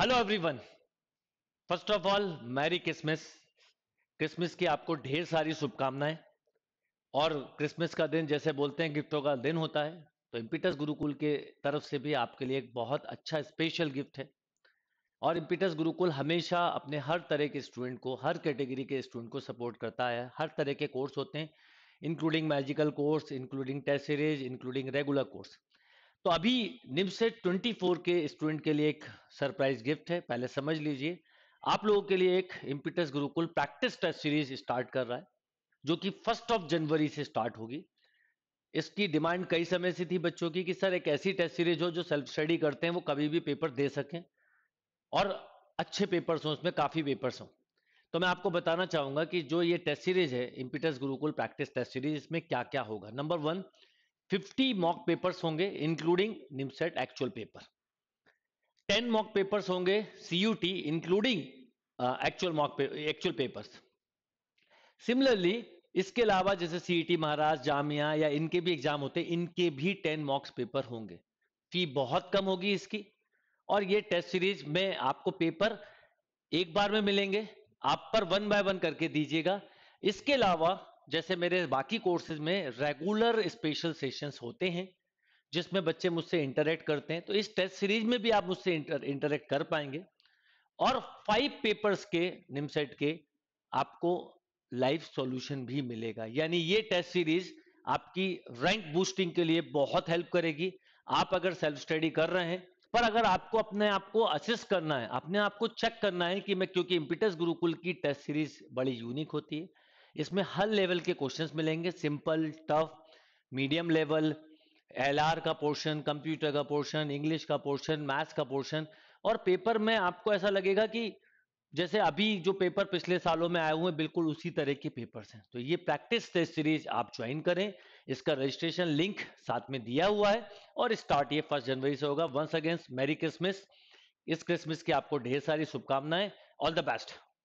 hello everyone first of all merry Christmas Christmas की आपको ढेर सारी शुभकामनाएं और क्रिसमस का दिन जैसे बोलते हैं गिफ्टों का दिन होता है तो इम्पिटस गुरुकुल के तरफ से भी आपके लिए एक बहुत अच्छा स्पेशल गिफ्ट है और इम्पिटस गुरुकुल हमेशा अपने हर तरह के स्टूडेंट को हर कैटेगरी के स्टूडेंट को सपोर्ट करता है हर तरह के कोर्स होते हैं including magical course including test series including regular course तो अभी ट्वेंटी फोर के स्टूडेंट के लिए एक सरप्राइज गिफ्ट है पहले समझ लीजिए आप लोगों के लिए एक Impetus Gurukul practice test series start कर रहा है जो कि फर्स्ट ऑफ जनवरी से स्टार्ट होगी इसकी डिमांड कई समय से थी बच्चों की कि सर एक ऐसी टेस्ट सीरीज हो जो सेल्फ स्टडी करते हैं वो कभी भी पेपर दे सकें और अच्छे पेपर्स हों उसमें काफ़ी पेपर्स हों तो मैं आपको बताना चाहूंगा कि जो ये टेस्ट सीरीज है Impetus Gurukul practice test series इसमें क्या क्या होगा नंबर वन 50 मॉक पेपर्स होंगे including NIMCET actual paper 10 mock papers होंगे CUET including actual mock actual papers similarly इसके अलावा जैसे सीईटी e महाराज जामिया या इनके भी एग्जाम होते इनके भी टेन मॉक्स पेपर होंगे फी बहुत कम होगी इसकी और ये टेस्ट सीरीज में आपको पेपर एक बार में मिलेंगे आप पर वन बाय वन करके दीजिएगा इसके अलावा जैसे मेरे बाकी कोर्सेज में रेगुलर स्पेशल सेशंस होते हैं जिसमें बच्चे मुझसे इंटरेक्ट करते हैं तो इस टेस्ट सीरीज में भी आप मुझसे इंटर, इंटरेक्ट कर पाएंगे और फाइव पेपर्स के निमसेट के आपको लाइव सॉल्यूशन भी मिलेगा यानी ये टेस्ट सीरीज आपकी रैंक बूस्टिंग के लिए बहुत हेल्प करेगी आप अगर सेल्फ स्टडी कर रहे हैं पर अगर आपको अपने आप को असिस्ट करना है अपने आप को चेक करना है कि मैं क्योंकि इम्पिटस गुरुकुल की टेस्ट सीरीज बड़ी यूनिक होती है इसमें हर लेवल के क्वेश्चंस मिलेंगे simple tough medium level LR का पोर्शन कंप्यूटर का पोर्शन इंग्लिश का पोर्शन मैथ्स का पोर्शन और पेपर में आपको ऐसा लगेगा कि जैसे अभी जो पेपर पिछले सालों में आए हुए हैं बिल्कुल उसी तरह के पेपर्स हैं तो ये प्रैक्टिस टेस्ट सीरीज आप ज्वाइन करें इसका रजिस्ट्रेशन लिंक साथ में दिया हुआ है और स्टार्ट ये फर्स्ट जनवरी से होगा वंस अगेंस्ट मैरी क्रिसमस इस क्रिसमस की आपको ढेर सारी शुभकामनाएं ऑल द बेस्ट